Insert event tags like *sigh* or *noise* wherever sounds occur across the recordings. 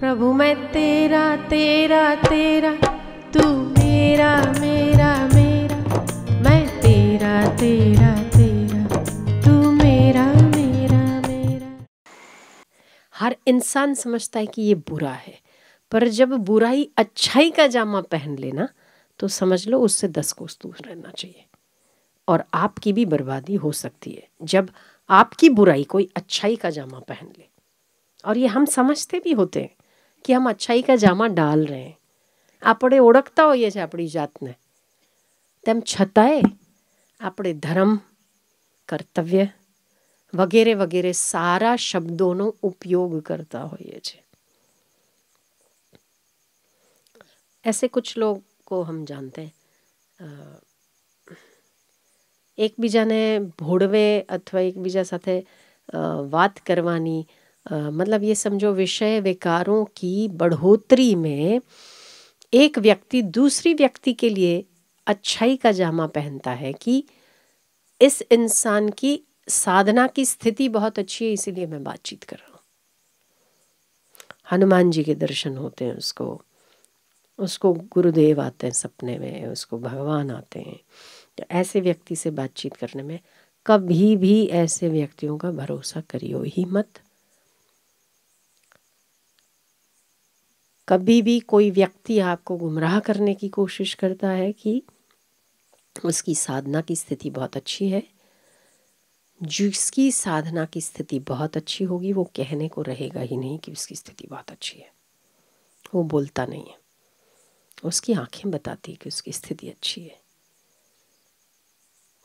प्रभु मैं तेरा तेरा तेरा तू मेरा मेरा मेरा मैं तेरा तेरा तेरा तू मेरा मेरा मेरा हर इंसान समझता है कि ये बुरा है पर जब बुराई अच्छाई का जामा पहन लेना तो समझ लो उससे दस कोस दूर रहना चाहिए और आपकी भी बर्बादी हो सकती है जब आपकी बुराई कोई अच्छाई का जामा पहन ले और ये हम समझते भी होते हैं कि हम अच्छाई का जामा डाल रहे हैं अपने ओड़कता हो अपनी जात ने तम छताए अपने धर्म कर्तव्य वगैरह वगैरह सारा शब्दों उपयोग करता हो ऐसे कुछ लोग को हम जानते हैं एक बीजा ने भोड़वे अथवा एक बीजा साथ बात करवानी मतलब ये समझो विषय विकारों की बढ़ोतरी में एक व्यक्ति दूसरी व्यक्ति के लिए अच्छाई का जामा पहनता है कि इस इंसान की साधना की स्थिति बहुत अच्छी है इसीलिए मैं बातचीत कर रहा हूँ हनुमान जी के दर्शन होते हैं उसको उसको गुरुदेव आते हैं सपने में उसको भगवान आते हैं तो ऐसे व्यक्ति से बातचीत करने में कभी भी ऐसे व्यक्तियों का भरोसा करियो ही मत कभी भी कोई व्यक्ति आपको गुमराह करने की कोशिश करता है कि उसकी साधना की स्थिति बहुत अच्छी है जिसकी साधना की स्थिति बहुत अच्छी होगी वो कहने को रहेगा ही नहीं कि उसकी स्थिति बहुत अच्छी है वो बोलता नहीं है उसकी आंखें बताती है कि उसकी स्थिति अच्छी है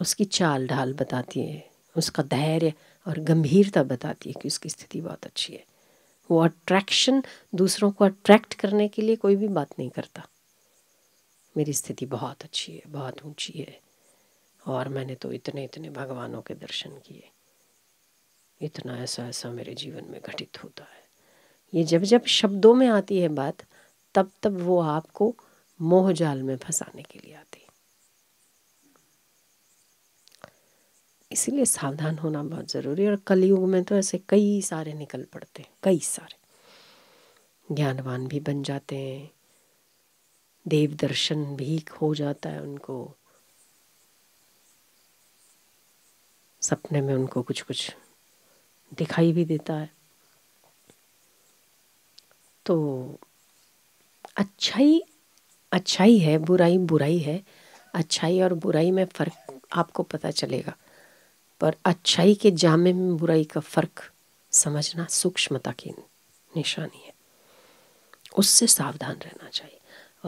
उसकी चाल ढाल बताती है उसका धैर्य और गंभीरता बताती है कि उसकी स्थिति बहुत अच्छी है वो अट्रैक्शन दूसरों को अट्रैक्ट करने के लिए कोई भी बात नहीं करता मेरी स्थिति बहुत अच्छी है बहुत ऊंची है और मैंने तो इतने इतने भगवानों के दर्शन किए इतना ऐसा ऐसा मेरे जीवन में घटित होता है ये जब जब शब्दों में आती है बात तब तब वो आपको मोहजाल में फंसाने के लिए आती है इसीलिए सावधान होना बहुत ज़रूरी है और कलयुग में तो ऐसे कई सारे निकल पड़ते हैं कई सारे ज्ञानवान भी बन जाते हैं देव दर्शन भी हो जाता है उनको सपने में उनको कुछ कुछ दिखाई भी देता है तो अच्छाई अच्छाई है बुराई बुराई है अच्छाई और बुराई में फ़र्क आपको पता चलेगा पर अच्छाई के जामे में बुराई का फ़र्क समझना सूक्ष्मता की निशानी है उससे सावधान रहना चाहिए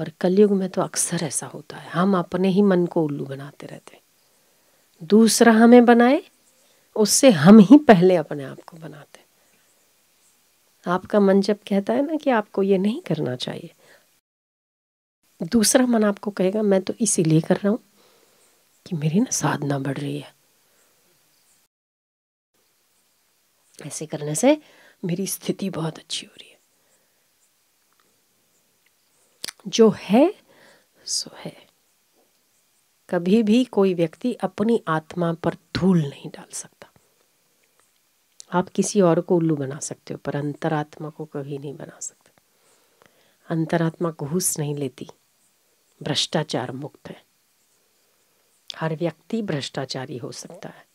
और कलयुग में तो अक्सर ऐसा होता है हम अपने ही मन को उल्लू बनाते रहते हैं दूसरा हमें बनाए उससे हम ही पहले अपने आप को बनाते आपका मन जब कहता है ना कि आपको ये नहीं करना चाहिए दूसरा मन आपको कहेगा मैं तो इसीलिए कर रहा हूँ कि मेरी ना साधना बढ़ रही है ऐसे करने से मेरी स्थिति बहुत अच्छी हो रही है जो है सो है कभी भी कोई व्यक्ति अपनी आत्मा पर धूल नहीं डाल सकता आप किसी और को उल्लू बना सकते हो पर अंतरात्मा को कभी नहीं बना सकते अंतरात्मा घूस नहीं लेती भ्रष्टाचार मुक्त है हर व्यक्ति भ्रष्टाचारी हो सकता है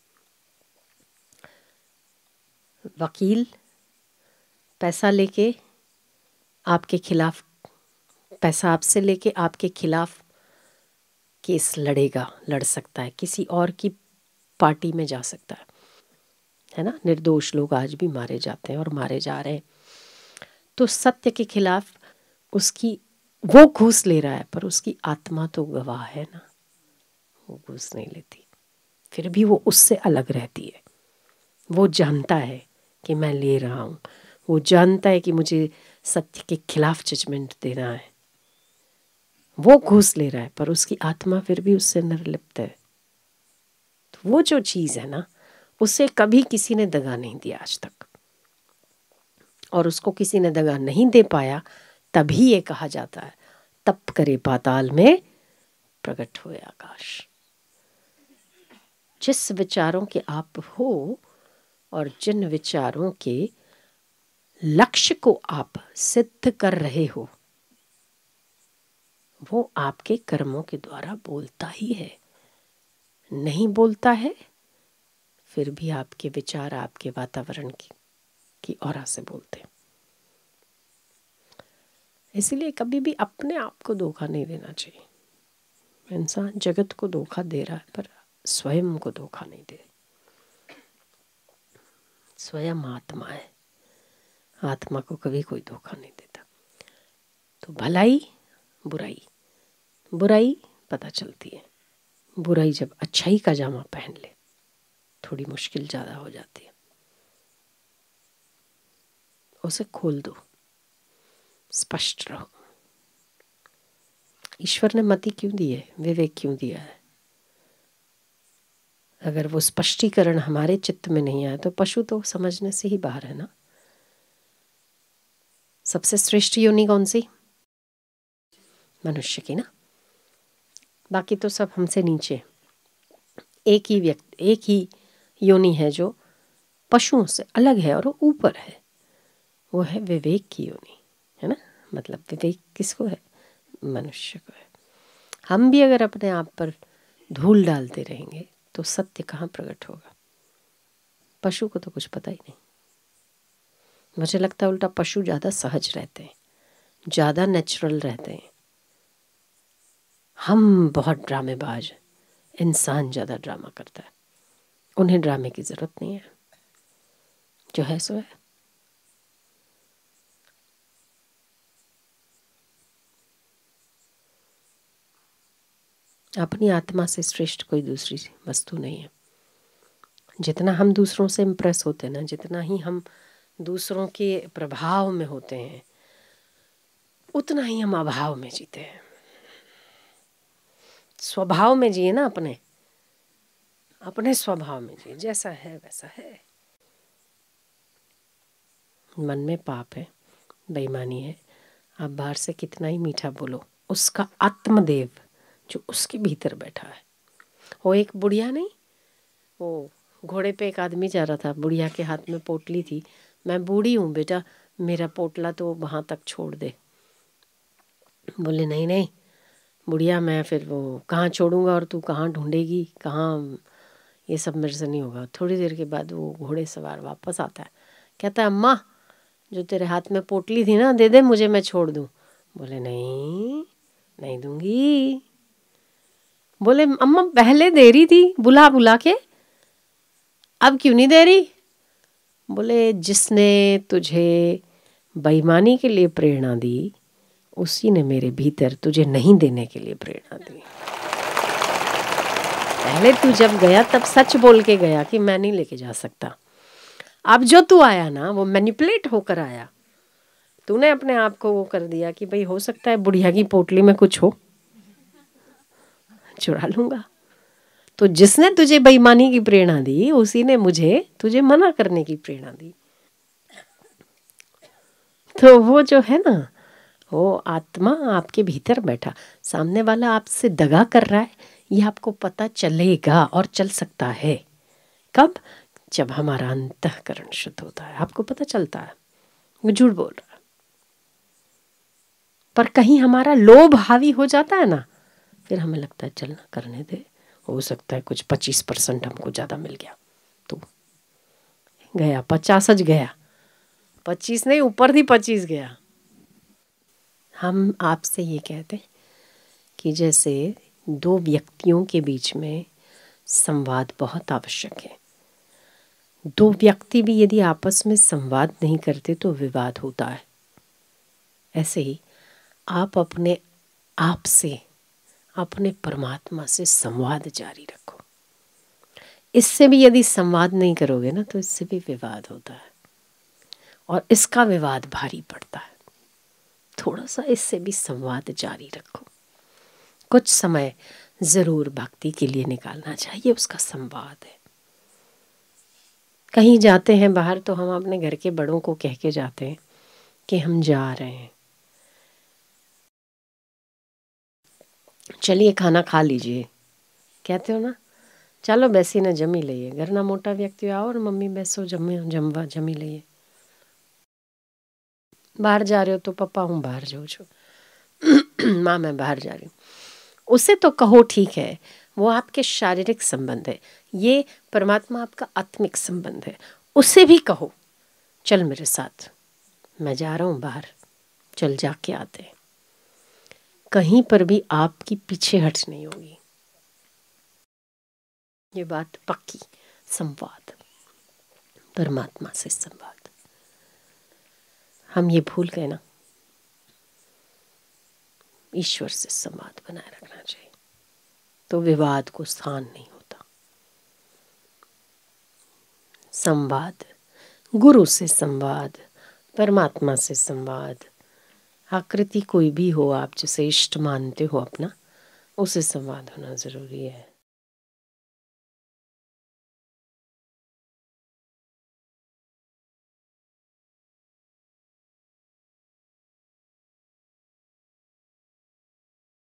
वकील पैसा लेके आपके खिलाफ़ पैसा आपसे लेके आपके खिलाफ़ केस लड़ेगा लड़ सकता है किसी और की पार्टी में जा सकता है है ना निर्दोष लोग आज भी मारे जाते हैं और मारे जा रहे हैं तो सत्य के खिलाफ उसकी वो घूस ले रहा है पर उसकी आत्मा तो गवाह है ना वो घूस नहीं लेती फिर भी वो उससे अलग रहती है वो जानता है कि मैं ले रहा हूँ वो जानता है कि मुझे सत्य के खिलाफ जजमेंट देना है वो घूस ले रहा है पर उसकी आत्मा फिर भी उससे निर्लिप्त है तो वो जो चीज़ है ना उसे कभी किसी ने दगा नहीं दिया आज तक और उसको किसी ने दगा नहीं दे पाया तभी ये कहा जाता है तप करे पाताल में प्रकट हुए आकाश जिस विचारों के आप हो और जिन विचारों के लक्ष्य को आप सिद्ध कर रहे हो वो आपके कर्मों के द्वारा बोलता ही है नहीं बोलता है फिर भी आपके विचार आपके वातावरण की, की और से बोलते हैं कभी भी अपने आप को धोखा नहीं देना चाहिए इंसान जगत को धोखा दे रहा है पर स्वयं को धोखा नहीं दे रहा स्वयं आत्मा है आत्मा को कभी कोई धोखा नहीं देता तो भलाई बुराई बुराई पता चलती है बुराई जब अच्छाई का जामा पहन ले थोड़ी मुश्किल ज़्यादा हो जाती है उसे खोल दो स्पष्ट रहो ईश्वर ने मति क्यों दी है विवेक क्यों दिया है अगर वो स्पष्टीकरण हमारे चित्त में नहीं आया तो पशु तो समझने से ही बाहर है ना सबसे श्रेष्ठ योनि कौन सी मनुष्य की ना बाकी तो सब हमसे नीचे एक ही व्यक्ति एक ही योनि है जो पशुओं से अलग है और ऊपर है वो है विवेक की योनि है ना मतलब विवेक किसको है मनुष्य को है हम भी अगर अपने आप पर धूल डालते रहेंगे तो सत्य कहाँ प्रकट होगा पशु को तो कुछ पता ही नहीं मुझे लगता है उल्टा पशु ज़्यादा सहज रहते हैं ज़्यादा नेचुरल रहते हैं हम बहुत ड्रामेबाज इंसान ज़्यादा ड्रामा करता है उन्हें ड्रामे की ज़रूरत नहीं है जो है सो है अपनी आत्मा से श्रेष्ठ कोई दूसरी वस्तु नहीं है जितना हम दूसरों से इम्प्रेस होते हैं ना जितना ही हम दूसरों के प्रभाव में होते हैं उतना ही हम अभाव में जीते हैं स्वभाव में जिए ना अपने अपने स्वभाव में जिए जैसा है वैसा है मन में पाप है बेईमानी है आप बाहर से कितना ही मीठा बोलो उसका आत्मदेव जो उसके भीतर बैठा है वो एक बुढ़िया नहीं वो घोड़े पे एक आदमी जा रहा था बुढ़िया के हाथ में पोटली थी मैं बूढ़ी हूँ बेटा मेरा पोटला तो वहाँ तक छोड़ दे बोले नहीं नहीं बुढ़िया मैं फिर वो कहाँ छोड़ूंगा और तू कहाँ ढूंढेगी कहाँ ये सब मेरे से नहीं होगा थोड़ी देर के बाद वो घोड़े सवार वापस आता है कहता है अम्मा जो तेरे हाथ में पोटली थी ना दे दे मुझे मैं छोड़ दूँ बोले नहीं नहीं दूंगी बोले अम्मा पहले दे रही थी बुला बुला के अब क्यों नहीं दे रही बोले जिसने तुझे बेईमानी के लिए प्रेरणा दी उसी ने मेरे भीतर तुझे नहीं देने के लिए प्रेरणा दी पहले तू जब गया तब सच बोल के गया कि मैं नहीं लेके जा सकता अब जो तू आया ना वो मैनिपुलेट होकर आया तूने अपने आप को वो कर दिया कि भाई हो सकता है बुढ़िया की पोटली में कुछ हो चुरा लूंगा तो जिसने तुझे बेईमानी की प्रेरणा दी उसी ने मुझे तुझे मना करने की प्रेरणा दी तो वो जो है ना वो आत्मा आपके भीतर बैठा सामने वाला आपसे दगा कर रहा है ये आपको पता चलेगा और चल सकता है कब जब हमारा अंतकरण शुद्ध होता है आपको पता चलता है वो झूठ बोल रहा है पर कहीं हमारा लोभ हावी हो जाता है ना फिर हमें लगता है चलना करने दे हो सकता है कुछ पच्चीस परसेंट हमको ज़्यादा मिल गया तो गया पचासज गया पच्चीस नहीं ऊपर थी पच्चीस गया हम आपसे ये कहते हैं कि जैसे दो व्यक्तियों के बीच में संवाद बहुत आवश्यक है दो व्यक्ति भी यदि आपस में संवाद नहीं करते तो विवाद होता है ऐसे ही आप अपने आप से अपने परमात्मा से संवाद जारी रखो इससे भी यदि संवाद नहीं करोगे ना तो इससे भी विवाद होता है और इसका विवाद भारी पड़ता है थोड़ा सा इससे भी संवाद जारी रखो कुछ समय ज़रूर भक्ति के लिए निकालना चाहिए उसका संवाद है कहीं जाते हैं बाहर तो हम अपने घर के बड़ों को कह के जाते हैं कि हम जा रहे हैं चलिए खाना लीजिए कहते हो ना चलो बैसी ना जमी બેસીને घर ना मोटा व्यक्ति आओ और मम्मी बैसो जमे जमवा जमी જમી बाहर जा रहे हो तो पापा हूँ बाहर જાઉં छो *clears throat* माँ मैं बाहर जा रही हूँ उसे तो कहो ठीक है वो आपके शारीरिक संबंध है ये परमात्मा आपका आत्मिक संबंध है उसे भी कहो चल मेरे साथ मैं जा रहा हूँ बाहर चल जा के आते हैं कहीं पर भी आपकी पीछे हट नहीं होगी ये बात पक्की संवाद परमात्मा से संवाद हम ये भूल गए ना ईश्वर से संवाद बनाए रखना चाहिए तो विवाद को स्थान नहीं होता संवाद गुरु से संवाद परमात्मा से संवाद आकृति कोई भी हो आप जिसे इष्ट मानते हो अपना उसे संवाद होना ज़रूरी है